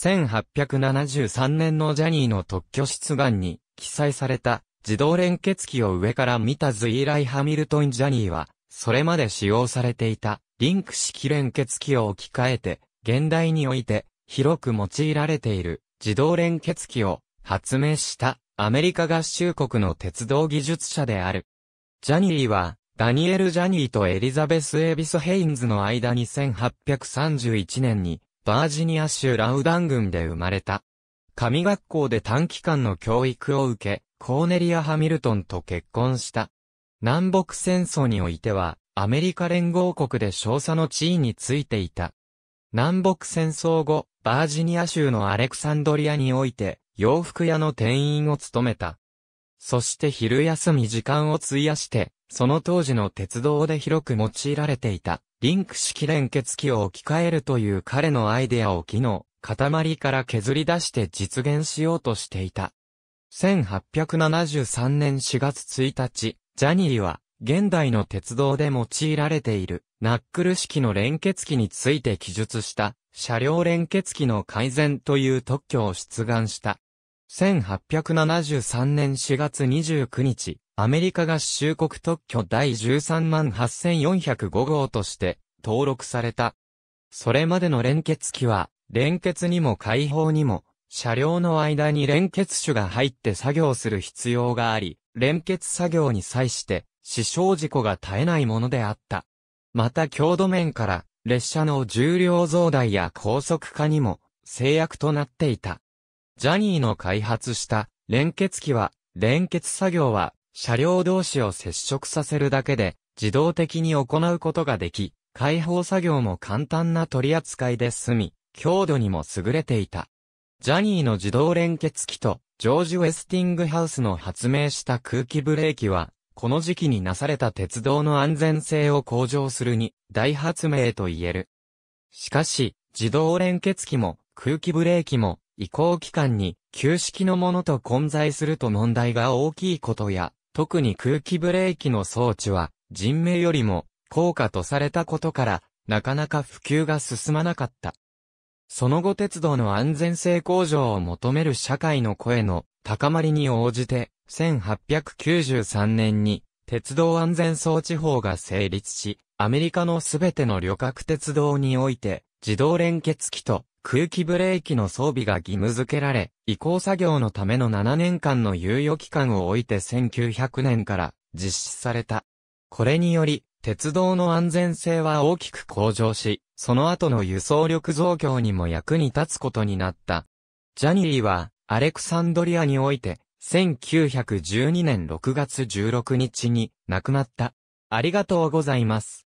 1873年のジャニーの特許出願に記載された自動連結機を上から見たズーライ・ハミルトン・ジャニーは、それまで使用されていたリンク式連結機を置き換えて、現代において広く用いられている自動連結機を発明したアメリカ合衆国の鉄道技術者である。ジャニーは、ダニエル・ジャニーとエリザベス・エビス・ヘインズの間に1831年にバージニア州ラウダン郡で生まれた。神学校で短期間の教育を受け、コーネリア・ハミルトンと結婚した。南北戦争においては、アメリカ連合国で少佐の地位についていた。南北戦争後、バージニア州のアレクサンドリアにおいて、洋服屋の店員を務めた。そして昼休み時間を費やして、その当時の鉄道で広く用いられていた。リンク式連結器を置き換えるという彼のアイデアを機能、塊から削り出して実現しようとしていた。1873年4月1日、ジャニーは現代の鉄道で用いられているナックル式の連結機について記述した車両連結機の改善という特許を出願した。1873年4月29日、アメリカ合衆国特許第138,405号として登録された。それまでの連結機は、連結にも解放にも、車両の間に連結種が入って作業する必要があり、連結作業に際して、死傷事故が絶えないものであった。また強度面から、列車の重量増大や高速化にも、制約となっていた。ジャニーの開発した、連結機は、連結作業は、車両同士を接触させるだけで自動的に行うことができ、解放作業も簡単な取り扱いで済み、強度にも優れていた。ジャニーの自動連結機と、ジョージ・ウェスティングハウスの発明した空気ブレーキは、この時期になされた鉄道の安全性を向上するに、大発明と言える。しかし、自動連結機も、空気ブレーキも、移行期間に、旧式のものと混在すると問題が大きいことや、特に空気ブレーキの装置は、人命よりも、高価とされたことから、なかなか普及が進まなかった。その後鉄道の安全性向上を求める社会の声の高まりに応じて、1893年に鉄道安全装置法が成立し、アメリカのすべての旅客鉄道において自動連結機と空気ブレーキの装備が義務付けられ、移行作業のための7年間の猶予期間を置いて1900年から実施された。これにより、鉄道の安全性は大きく向上し、その後の輸送力増強にも役に立つことになった。ジャニーは、アレクサンドリアにおいて、1912年6月16日に亡くなった。ありがとうございます。